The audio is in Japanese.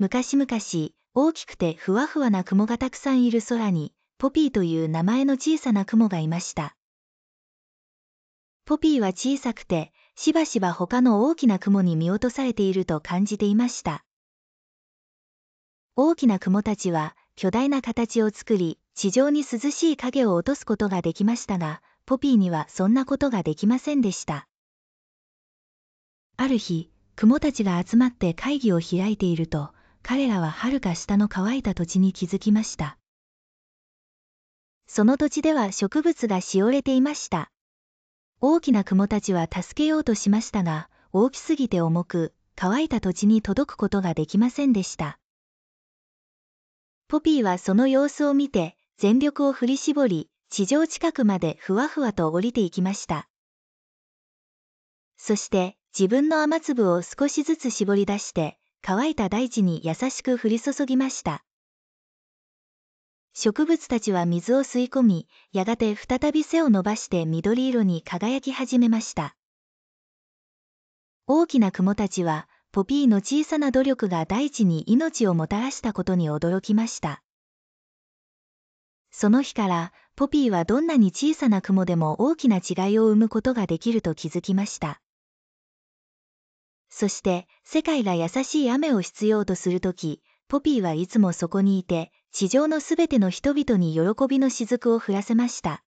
昔々、大きくてふわふわな雲がたくさんいる空に、ポピーという名前の小さな雲がいました。ポピーは小さくて、しばしば他の大きな雲に見落とされていると感じていました。大きな雲たちは、巨大な形を作り、地上に涼しい影を落とすことができましたが、ポピーにはそんなことができませんでした。ある日、雲たちが集まって会議を開いていると、彼らは遥か下の乾いた土地に気づきました。その土地では植物がしおれていました。大きな雲たちは助けようとしましたが、大きすぎて重く、乾いた土地に届くことができませんでした。ポピーはその様子を見て、全力を振り絞り、地上近くまでふわふわと降りていきました。そして、自分の雨粒を少しずつ絞り出して、乾いた大地に優しく降り注ぎました。植物たちは水を吸い込み、やがて再び背を伸ばして緑色に輝き始めました。大きな雲たちは、ポピーの小さな努力が大地に命をもたらしたことに驚きました。その日から、ポピーはどんなに小さな雲でも大きな違いを生むことができると気づきました。そして世界が優しい雨を必要とするとき、ポピーはいつもそこにいて、地上のすべての人々に喜びの雫を降らせました。